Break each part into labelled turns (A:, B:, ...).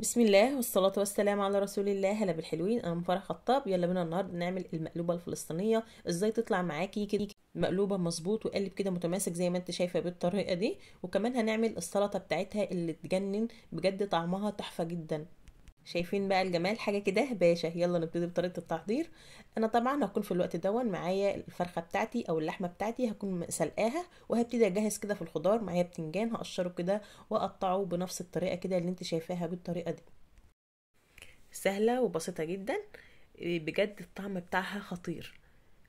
A: بسم الله والصلاة والسلام على رسول الله هلا بالحلوين أنا فرح خطاب يلا بينا النهاردة نعمل المقلوبة الفلسطينية إزاي تطلع معاكي كده مقلوبة مظبوط وقلب كده متماسك زي ما انت شايفة بالطريقة دي وكمان هنعمل السلطة بتاعتها اللي تجنن بجد طعمها تحفة جدا شايفين بقى الجمال حاجه كده باشا يلا نبتدي بطريقه التحضير انا طبعا هكون في الوقت دون معايا الفرخه بتاعتي او اللحمه بتاعتي هكون سلقاها وهبتدي اجهز كده في الخضار معايا بتنجان هقشره كده واقطعه بنفس الطريقه كده اللي انت شايفاها بالطريقه دي سهله وبسيطه جدا بجد الطعم بتاعها خطير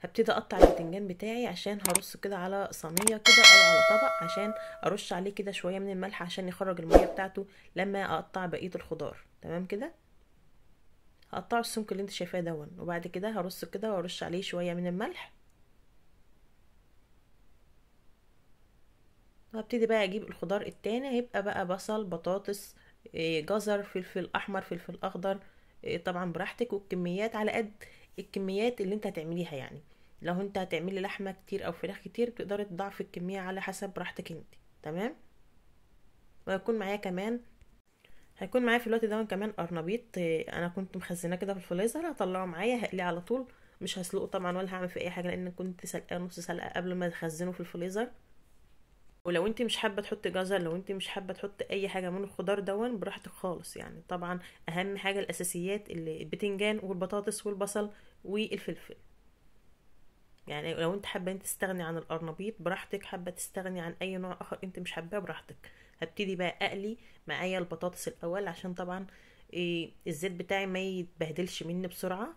A: هبتدي اقطع البتنجان بتاعي عشان هرص كده على صينيه كده او على طبق عشان ارش عليه كده شويه من الملح عشان يخرج الميه بتاعته لما اقطع بقيه الخضار تمام كده هقطعه السمك اللي انت شايفاه دون وبعد كده هرص كده وارش عليه شويه من الملح وهبتدي بقى اجيب الخضار التاني هيبقى بقى بصل بطاطس آه، جزر فلفل احمر فلفل اخضر آه، طبعا براحتك والكميات على قد الكميات اللي انت هتعمليها يعني لو انت هتعملي لحمه كتير او فراخ كتير بتقدري تضاعفي الكميه على حسب راحتك انت تمام وهيكون معايا كمان هيكون معايا في الوقت ده كمان قرنبيط آه، انا كنت مخزناه كده في الفريزر هطلعه معايا هقليه على طول مش هسلقه طبعا ولا هعمل فيه اي حاجه لان كنت سلقاه نص سلقه قبل ما اخزنه في الفريزر ولو انت مش حابه تحطي جزر لو انت مش حابه تحطي اي حاجه من الخضار دون براحتك خالص يعني طبعا اهم حاجه الاساسيات اللي البتنجان والبطاطس والبصل والفلفل يعني لو انت حابه انت تستغني عن القرنبيط براحتك حابه تستغني عن اي نوع اخر انت مش حباه براحتك هبتدي بقى اقلي معايا البطاطس الاول عشان طبعا إيه الزيت بتاعي ما يتبهدلش مني بسرعه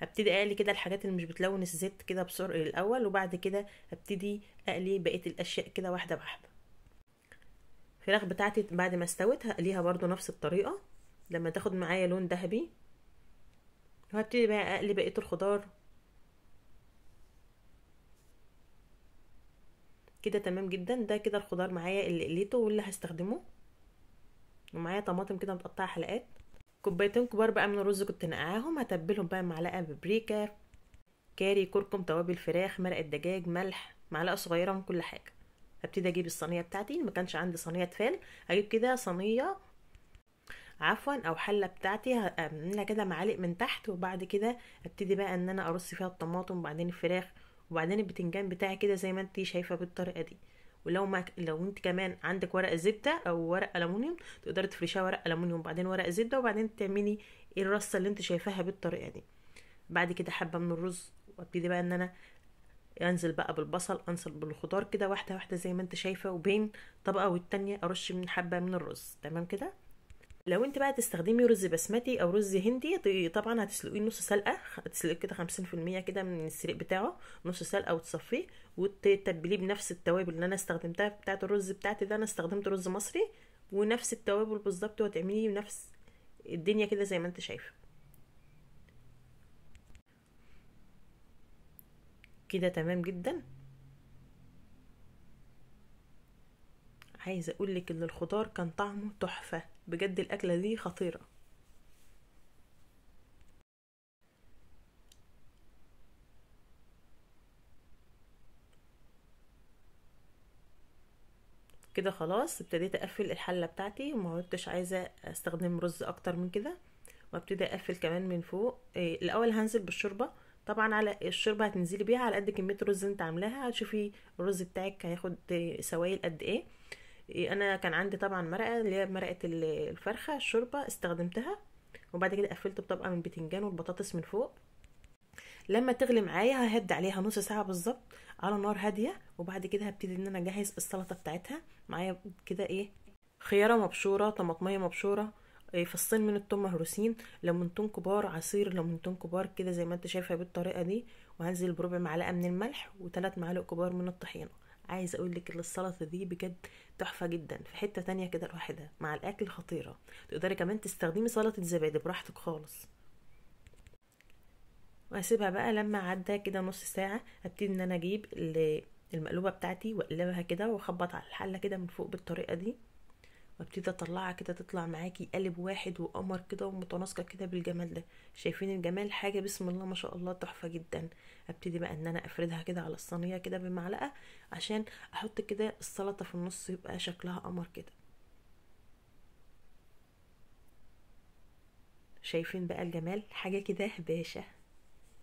A: هبتدي اقلي كده الحاجات اللي مش بتلون الزيت كده بسرعه الاول وبعد كده هبتدي اقلي بقيه الاشياء كده واحده واحده الفراخ بتاعتي بعد ما استوت هقليها برضو نفس الطريقه لما تاخد معايا لون ذهبي وهبتدي بقى اقلي بقيه الخضار كده تمام جدا ده كده الخضار معايا اللي قليته واللي هستخدمه ومعايا طماطم كده متقطعه حلقات كوبايتين كبار بقى من الرز كنت نقعاهم هتبلهم بقى معلقه بابريكا كاري كركم توابل فراخ مرقه دجاج ملح معلقه صغيره من كل حاجه هبتدي اجيب الصينيه بتاعتي ما كانش عندي صينيه تفال هجيب كده صينيه عفوا او حله بتاعتي هعملها كده معالق من تحت وبعد كده ابتدي بقى ان انا ارص فيها الطماطم وبعدين الفراخ وبعدين البتنجان بتاعي كده زي ما انت شايفه بالطريقه دي ولو ما لو انت كمان عندك ورق زبده او ورق الومنيوم تقدري تفرشيها ورق الومنيوم وبعدين ورق زبده وبعدين تعملي ايه الرصه اللي انت شايفاها بالطريقه دي بعد كده حبه من الرز وابتدي بقى ان انا انزل بقى بالبصل انزل بالخضار كده واحده واحده زي ما انت شايفه وبين طبقه والتانيه ارش من حبه من الرز تمام كده لو انت بقى تستخدمي رز بسمتي او رز هندي طبعا هتسلقيه نص سلقه هتسلقيه كده خمسين كده من السلق بتاعه نص سلقه وتصفيه وتتبليه بنفس التوابل اللي انا استخدمتها بتاعه الرز بتاعتي ده انا استخدمت رز مصري ونفس التوابل بالظبط وهتعمليه نفس الدنيا كده زي ما انت شايفه كده تمام جدا عايزه اقول لك ان الخضار كان طعمه تحفه بجد الأكلة دي خطيرة كده خلاص ابتديت اقفل الحله بتاعتي وما عدتش عايزه استخدم رز اكتر من كده وابتدي اقفل كمان من فوق إيه الاول هنزل بالشوربه طبعا على الشوربه هتنزلي بيها على قد كميه الرز انت عاملاها هتشوفي الرز بتاعك هياخد سوائل قد ايه إيه، انا كان عندي طبعا مرقه اللي هي مرقه الفرخه الشوربه استخدمتها وبعد كده قفلت بطبقه من البتنجان والبطاطس من فوق لما تغلي معايا ههد عليها نص ساعه بالظبط على نار هاديه وبعد كده هبتدي ان انا اجهز السلطه بتاعتها معايا كده ايه خياره مبشوره طماطميه مبشوره إيه، فصين من التوم مهروسين ليمونتين كبار عصير ليمونتين كبار كده زي ما انت شايفه بالطريقه دي وهنزل بربع معلقه من الملح وثلاث معالق كبار من الطحينه عايز اقول لك السلطه دي بجد تحفه جدا في حته تانية كده لوحدها مع الاكل خطيره تقدري كمان تستخدمي سلطه زبادي براحتك خالص واسيبها بقى لما عدى كده نص ساعه ابتدي ان انا اجيب المقلوبه بتاعتي واقلبها كده واخبط على الحله كده من فوق بالطريقه دي وابتدي اطلعها كده تطلع معاكي قلب واحد وقمر كده ومتناسقه كده بالجمال ده شايفين الجمال حاجه بسم الله ما شاء الله تحفه جدا ابتدي بقى ان انا افردها كده على الصينيه كده بمعلقه عشان احط كده السلطه في النص يبقى شكلها قمر كده شايفين بقى الجمال حاجه كده باشا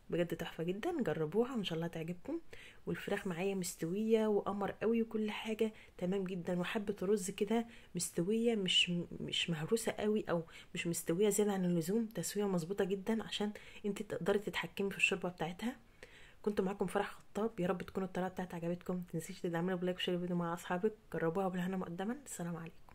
A: بجد تحفه جدا جربوها ان شاء الله تعجبكم والفراخ معايا مستويه وقمر قوي وكل حاجه تمام جدا وحبه رز كده مستويه مش مش مهروسه قوي او مش مستويه زياده عن اللزوم تسويه مظبوطه جدا عشان انت تقدري تتحكمي في الشوربه بتاعتها كنت معاكم فرح خطاب يا رب تكون الطريقه بتاعتي عجبتكم متنسيش تدعمونا بلايك وشير الفيديو مع اصحابك جربوها بالهنا مقدما السلام عليكم